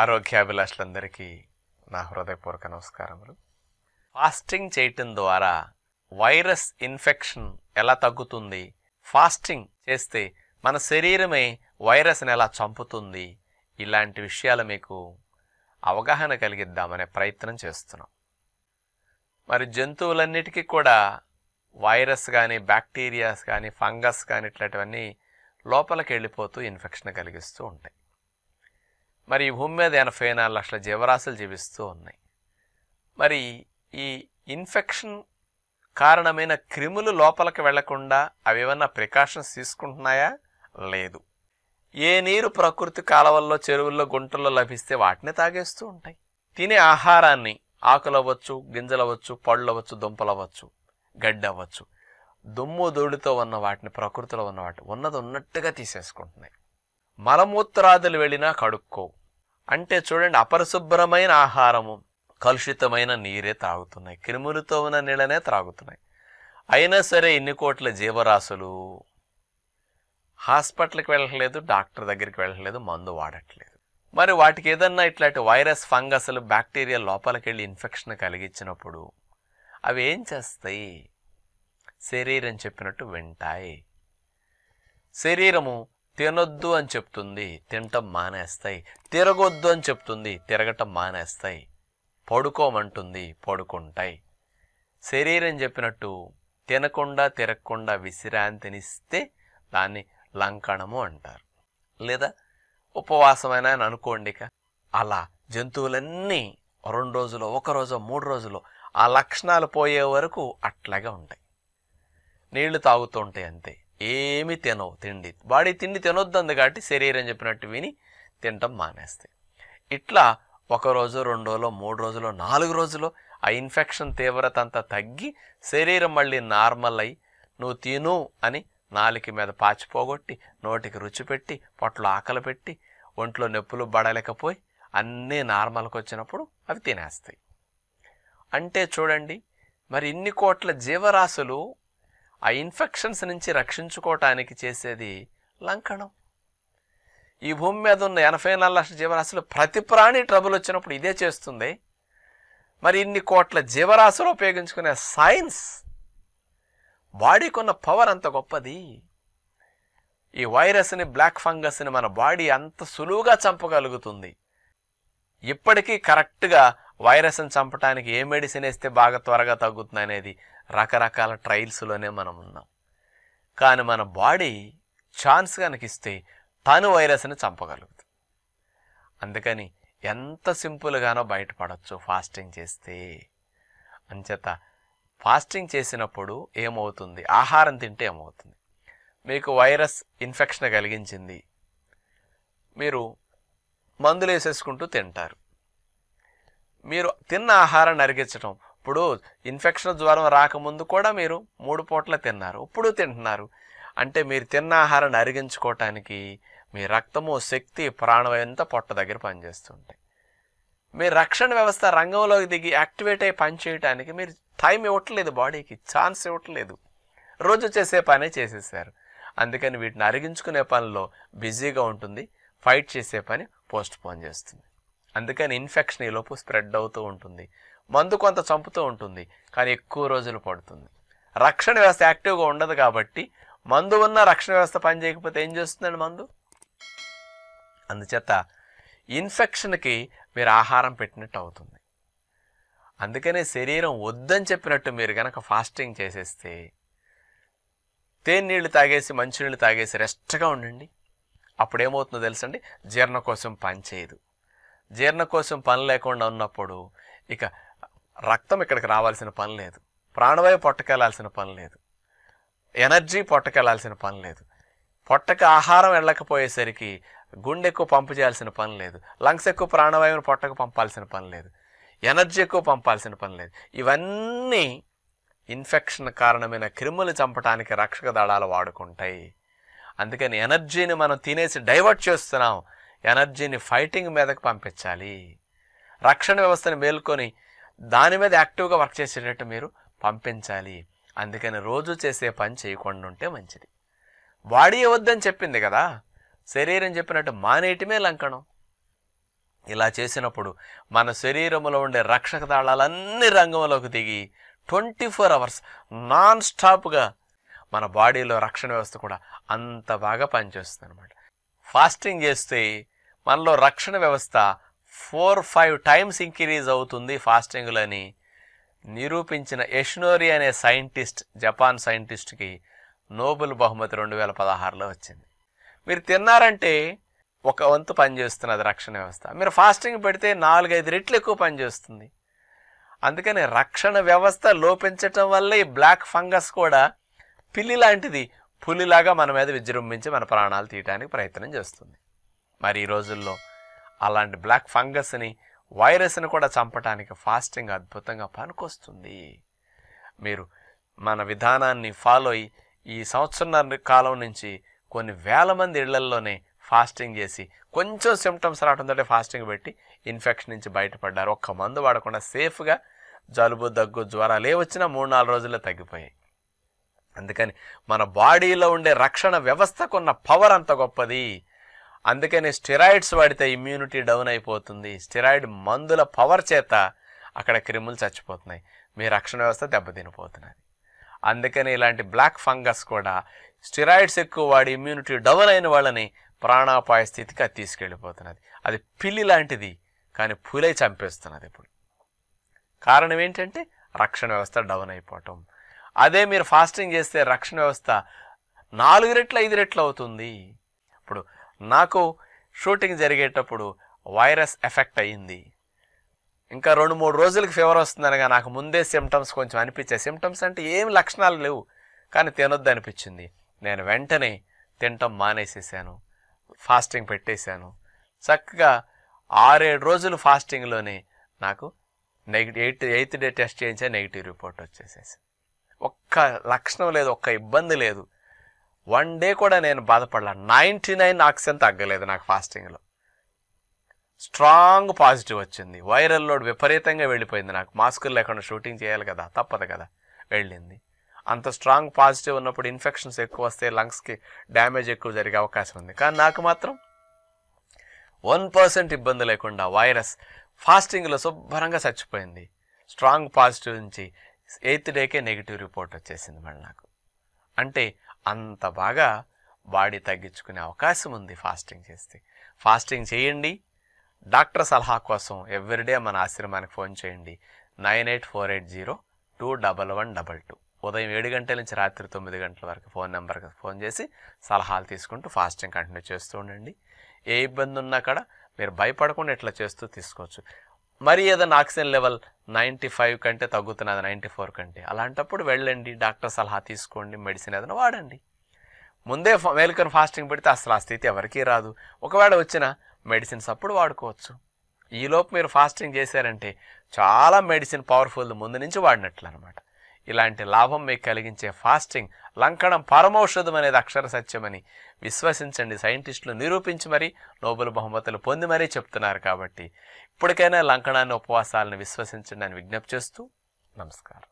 ఆరోగ్యాభిలాషులందరికీ నా హృదయపూర్వక నమస్కారములు ఫాస్టింగ్ చేయటం ద్వారా వైరస్ ఇన్ఫెక్షన్ ఎలా తగ్గుతుంది ఫాస్టింగ్ చేస్తే మన శరీరమే వైరస్ని ఎలా చంపుతుంది ఇలాంటి విషయాలు మీకు అవగాహన కలిగిద్దామనే ప్రయత్నం చేస్తున్నాం మరి జంతువులన్నిటికీ కూడా వైరస్ కానీ బ్యాక్టీరియాస్ కానీ ఫంగస్ కానీ ఇట్లాంటివన్నీ లోపలికి వెళ్ళిపోతూ ఇన్ఫెక్షన్ కలిగిస్తూ ఉంటాయి మరి ఈ భూమి మీద ఎనభై నాలుగు లక్షల జీవరాశులు జీవిస్తూ ఉన్నాయి మరి ఈ ఇన్ఫెక్షన్ కారణమైన క్రిములు లోపలికి వెళ్లకుండా అవేమన్నా ప్రికాషన్స్ తీసుకుంటున్నాయా లేదు ఏ నీరు ప్రకృతి కాలవల్లో చెరువుల్లో గుంటల్లో లభిస్తే వాటిని తాగేస్తూ ఉంటాయి తినే ఆహారాన్ని ఆకులవచ్చు గింజలవచ్చు పళ్ళవచ్చు దుంపలవ్వచ్చు గడ్డి అవ్వచ్చు దుమ్ము దూడితో ఉన్న వాటిని ప్రకృతిలో ఉన్న వాటి ఉన్నది ఉన్నట్టుగా తీసేసుకుంటున్నాయి మలమూత్రాదులు వెళ్ళినా కడుక్కో అంటే చూడండి అపరిశుభ్రమైన ఆహారము కలుషితమైన నీరే తాగుతున్నాయి క్రిములతో ఉన్న నీళ్ళనే త్రాగుతున్నాయి అయినా సరే ఇన్ని కోట్ల జీవరాశులు హాస్పిటల్కి వెళ్ళట్లేదు డాక్టర్ దగ్గరికి వెళ్ళట్లేదు మందు వాడట్లేదు మరి వాటికి ఏదన్నా ఇట్లాంటి వైరస్ ఫంగస్లు బ్యాక్టీరియా లోపలికి వెళ్ళి ఇన్ఫెక్షన్ కలిగించినప్పుడు అవి ఏం చేస్తాయి శరీరం చెప్పినట్టు వింటాయి శరీరము తినొద్దు అని చెప్తుంది తినటం మానేస్తాయి తిరగొద్దు అని చెప్తుంది తిరగటం మానేస్తాయి పడుకోమంటుంది పడుకుంటాయి శరీరం చెప్పినట్టు తినకుండా తిరగకుండా విశ్రాంతినిస్తే దాన్ని లంకణము అంటారు లేదా ఉపవాసమైన అని అనుకోండి అలా జంతువులన్నీ రెండు రోజులు ఒక రోజు మూడు రోజులు ఆ లక్షణాలు పోయే వరకు అట్లాగే ఉంటాయి నీళ్లు తాగుతుంటాయి అంతే ఏమి తినవు తిండి వాడి తిండి తినొద్దు కాబట్టి శరీరం చెప్పినట్టు విని తినటం మానేస్తాయి ఇట్లా ఒక రోజు రెండు రోజులు మూడు రోజులు నాలుగు రోజులు ఆ ఇన్ఫెక్షన్ తీవ్రత అంతా తగ్గి శరీరం మళ్ళీ నార్మల్ అయి నువ్వు తిను అని నాలుక మీద పాచిపోగొట్టి నోటికి రుచి పెట్టి పొట్టలో ఆకలి పెట్టి ఒంట్లో నొప్పులు పడలేకపోయి అన్నీ నార్మల్కి వచ్చినప్పుడు అవి తినేస్తాయి అంటే చూడండి మరి ఇన్ని కోట్ల జీవరాశులు ఆ ఇన్ఫెక్షన్స్ నుంచి రక్షించుకోవటానికి చేసేది లంకణం ఈ భూమి మీద ఉన్న ఎనభై నాలుగు లక్షల జీవరాశులు ప్రతి ప్రాణి ట్రబుల్ వచ్చినప్పుడు ఇదే చేస్తుంది మరి ఇన్ని కోట్ల జీవరాశులు ఉపయోగించుకునే సైన్స్ బాడీకి ఉన్న పవర్ అంత గొప్పది ఈ వైరస్ని బ్లాక్ ఫంగస్ని మన బాడీ అంత సులువుగా చంపగలుగుతుంది ఇప్పటికీ కరెక్ట్గా వైరస్ని చంపడానికి ఏ మెడిసిన్ వేస్తే బాగా త్వరగా తగ్గుతుంది అనేది రకరకాల ట్రయల్స్లోనే మనం ఉన్నాం కానీ మన బాడీ ఛాన్స్ కనుక ఇస్తే తను వైరస్ని చంపగలుగుతుంది అందుకని ఎంత సింపుల్గానో బయటపడచ్చు ఫాస్టింగ్ చేస్తే అంచేత ఫాస్టింగ్ చేసినప్పుడు ఏమవుతుంది ఆహారం తింటే ఏమవుతుంది మీకు వైరస్ ఇన్ఫెక్షన్ కలిగించింది మీరు మందులు వేసేసుకుంటూ తింటారు మీరు తిన్న ఆహారాన్ని అరిగించడం ఇప్పుడు ఇన్ఫెక్షన్ జ్వరం రాకముందు కూడా మీరు మూడు పూట్ల తిన్నారు ఇప్పుడు తింటున్నారు అంటే మీరు తిన్న ఆహారాన్ని అరిగించుకోవటానికి మీ రక్తము శక్తి ప్రాణవాయుంతా పొట్ట దగ్గర పనిచేస్తుంటాయి మీ రక్షణ వ్యవస్థ రంగంలోకి దిగి యాక్టివేట్ పని పనిచేయటానికి మీరు టైం ఇవ్వట్లేదు బాడీకి ఛాన్స్ ఇవ్వట్లేదు రోజు చేసే పనే చేసేసారు అందుకని వీటిని అరిగించుకునే పనిలో బిజీగా ఉంటుంది ఫైట్ చేసే పని పోస్ట్ పోన్ చేస్తుంది అందుకని ఇన్ఫెక్షన్ ఈలోపు స్ప్రెడ్ అవుతూ ఉంటుంది మందు కొంత చంపుతూ ఉంటుంది కానీ ఎక్కువ రోజులు పడుతుంది రక్షణ వ్యవస్థ యాక్టివ్గా ఉండదు కాబట్టి మందు ఉన్న రక్షణ వ్యవస్థ పనిచేయకపోతే ఏం చేస్తుందండి మందు అందుచేత ఇన్ఫెక్షన్కి మీరు ఆహారం పెట్టినట్టు అవుతుంది అందుకనే శరీరం వద్దని చెప్పినట్టు మీరు కనుక ఫాస్టింగ్ చేసేస్తే తేనె నీళ్ళు తాగేసి మంచినీళ్ళు తాగేసి రెస్ట్గా ఉండండి అప్పుడేమవుతుందో తెలుసండి కోసం పనిచేయదు జీర్ణకోశం పని లేకుండా ఉన్నప్పుడు ఇక రక్తం ఇక్కడికి రావాల్సిన పని లేదు ప్రాణవాయువు పొట్టకెళ్లాల్సిన పని లేదు ఎనర్జీ పొట్టకెళ్లాల్సిన పని లేదు పొట్టకి ఆహారం వెళ్ళకపోయేసరికి గుండె ఎక్కువ పంపు చేయాల్సిన పని లేదు లంగ్స్ ఎక్కువ ప్రాణవాయువుని పొట్టకు పంపాల్సిన పని లేదు ఎనర్జీ ఎక్కువ పంపాల్సిన పని లేదు ఇవన్నీ ఇన్ఫెక్షన్ కారణమైన క్రిములు చంపడానికి రక్షక దళాలు వాడుకుంటాయి అందుకని ఎనర్జీని మనం తినేసి డైవర్ట్ చేస్తున్నాం ఎనర్జీని ఫైటింగ్ మీదకు పంపించాలి రక్షణ వ్యవస్థని మేల్కొని దాని మీద యాక్టివ్గా వర్క్ చేసేటట్టు మీరు పంపించాలి అందుకని రోజు చేసే పని చేయకుండా ఉంటే మంచిది బాడీ వద్దని చెప్పింది కదా శరీరం చెప్పినట్టు మానేయటమే లంకణం ఇలా చేసినప్పుడు మన శరీరంలో ఉండే రక్షక దాళాలన్నీ రంగంలోకి దిగి ట్వంటీ ఫోర్ అవర్స్ నాన్ స్టాప్గా మన బాడీలో రక్షణ వ్యవస్థ కూడా అంత బాగా పనిచేస్తుంది అనమాట ఫాస్టింగ్ చేస్తే మనలో రక్షణ వ్యవస్థ ఫోర్ ఫైవ్ టైమ్స్ ఇంక్రీజ్ అవుతుంది ఫాస్టింగ్లని నిరూపించిన యష్నోరి అనే సైంటిస్ట్ జపాన్ సైంటిస్ట్కి నోబెల్ బహుమతి రెండు వేల పదహారులో వచ్చింది మీరు తిన్నారంటే ఒక వంతు పనిచేస్తున్నది రక్షణ వ్యవస్థ మీరు ఫాస్టింగ్ పెడితే నాలుగైదు రెట్లు ఎక్కువ పనిచేస్తుంది అందుకని రక్షణ వ్యవస్థ లోపించటం వల్ల ఈ బ్లాక్ ఫంగస్ కూడా పిల్లి లాంటిది పులిలాగా మన మీద విజృంభించి మన ప్రాణాలు తీయడానికి ప్రయత్నం చేస్తుంది మరి ఈ రోజుల్లో అలాంటి బ్లాక్ ఫంగస్ని వైరస్ని కూడా చంపటానికి ఫాస్టింగ్ అద్భుతంగా పనికొస్తుంది మీరు మన విధానాన్ని ఫాలో అయ్యి ఈ సంవత్సరం కాలం నుంచి కొన్ని వేల మంది ఇళ్లల్లోనే ఫాస్టింగ్ చేసి కొంచెం సిమ్టమ్స్ తోటే ఫాస్టింగ్ పెట్టి ఇన్ఫెక్షన్ నుంచి బయటపడ్డారు ఒక్క మందు వాడకుండా సేఫ్గా జలుబు దగ్గు జ్వరాలు ఏ వచ్చినా మూడు నాలుగు రోజుల్లో తగ్గిపోయాయి అందుకని మన బాడీలో ఉండే రక్షణ వ్యవస్థకున్న పవర్ అంత గొప్పది అందుకని స్టెరాయిడ్స్ వాడితే ఇమ్యూనిటీ డౌన్ అయిపోతుంది స్టెరాయిడ్ మందుల పవర్ చేత అక్కడ క్రిములు చచ్చిపోతున్నాయి మీ రక్షణ వ్యవస్థ దెబ్బతినిపోతున్నది అందుకని ఇలాంటి బ్లాక్ ఫంగస్ కూడా స్టెరాయిడ్స్ ఎక్కువ వాడి ఇమ్యూనిటీ డౌన్ అయిన వాళ్ళని ప్రాణాపాయ స్థితికి అది తీసుకెళ్ళిపోతున్నది అది పిల్లి లాంటిది కానీ పులై చంపేస్తున్నది ఇప్పుడు కారణం ఏంటంటే రక్షణ వ్యవస్థ డౌన్ అయిపోవటం అదే మీరు ఫాస్టింగ్ చేస్తే రక్షణ వ్యవస్థ నాలుగు రెట్లు ఐదు రెట్లు అవుతుంది ఇప్పుడు నాకు షూటింగ్ జరిగేటప్పుడు వైరస్ ఎఫెక్ట్ అయ్యింది ఇంకా రెండు మూడు రోజులకి ఫీవర్ వస్తుందనగా నాకు ముందే సిమ్టమ్స్ కొంచెం అనిపించాయి సిమ్టమ్స్ అంటే ఏం లక్షణాలు లేవు కానీ తినొద్దు అనిపించింది నేను వెంటనే తినటం మానేసేసాను ఫాస్టింగ్ పెట్టేశాను చక్కగా ఆరేడు రోజులు ఫాస్టింగ్లోనే నాకు negative eight eighth day test చేయించే నెగిటివ్ రిపోర్ట్ వచ్చేసేసి ఒక్క లక్షణం లేదు ఒక్క ఇబ్బంది లేదు వన్ డే కూడా నేను బాధపడలా నైంటీ నైన్ ఆక్సిజన్ తగ్గలేదు నాకు ఫాస్టింగ్లో స్ట్రాంగ్ పాజిటివ్ వచ్చింది వైరల్ లోడ్ విపరీతంగా వెళ్ళిపోయింది నాకు మాస్కులు లేకుండా షూటింగ్ చేయాలి కదా తప్పదు కదా వెళ్ళింది అంత స్ట్రాంగ్ పాజిటివ్ ఉన్నప్పుడు ఇన్ఫెక్షన్స్ ఎక్కువ వస్తే లంగ్స్కి డ్యామేజ్ ఎక్కువ జరిగే అవకాశం ఉంది కానీ నాకు మాత్రం వన్ పర్సెంట్ ఇబ్బంది లేకుండా వైరస్ ఫాస్టింగ్లో శుభ్రంగా చచ్చిపోయింది స్ట్రాంగ్ పాజిటివ్ నుంచి ఎయిత్ డేకే నెగిటివ్ రిపోర్ట్ వచ్చేసింది మళ్ళీ నాకు అంటే అంత బాగా బాడీ తగ్గించుకునే అవకాశం ఉంది ఫాస్టింగ్ చేస్తే ఫాస్టింగ్ చేయండి డాక్టర్ సలహా కోసం ఎవ్రీడే మన ఆశ్రమానికి ఫోన్ చేయండి nine eight four eight zero two double one double two ఉదయం ఏడు గంటల నుంచి రాత్రి తొమ్మిది గంటల వరకు ఫోన్ నెంబర్కి ఫోన్ చేసి సలహాలు తీసుకుంటూ ఫాస్టింగ్ కంటిన్యూ చేస్తూ ఉండండి ఏ ఇబ్బంది ఉన్నా కూడా మీరు భయపడకుండా ఇట్లా చేస్తూ తీసుకోవచ్చు మరి ఏదైనా ఆక్సిజన్ లెవెల్ నైంటీ ఫైవ్ కంటే తగ్గుతున్నది నైంటీ ఫోర్ కంటే అలాంటప్పుడు వెళ్ళండి డాక్టర్ సలహా తీసుకోండి మెడిసిన్ ఏదైనా వాడండి ముందే మేలుకొని ఫాస్టింగ్ పెడితే అసలు ఆ స్థితి ఎవరికీ రాదు ఒకవేళ వచ్చిన మెడిసిన్స్ అప్పుడు వాడుకోవచ్చు ఈలోపు మీరు ఫాస్టింగ్ చేశారంటే చాలా మెడిసిన్ పవర్ఫుల్ ముందు నుంచి వాడినట్లు అనమాట ఇలాంటి లాభం మీకు కలిగించే ఫాస్టింగ్ లంకడం పరమౌషధం అనేది అక్షర సత్యమని విశ్వసించండి సైంటిస్టులు నిరూపించి మరీ నోబెల్ బహుమతులు పొంది మరీ చెప్తున్నారు కాబట్టి ఇప్పటికైనా లంకణాన్ని ఉపవాసాలను విశ్వసించండి అని విజ్ఞప్తి చేస్తూ నమస్కారం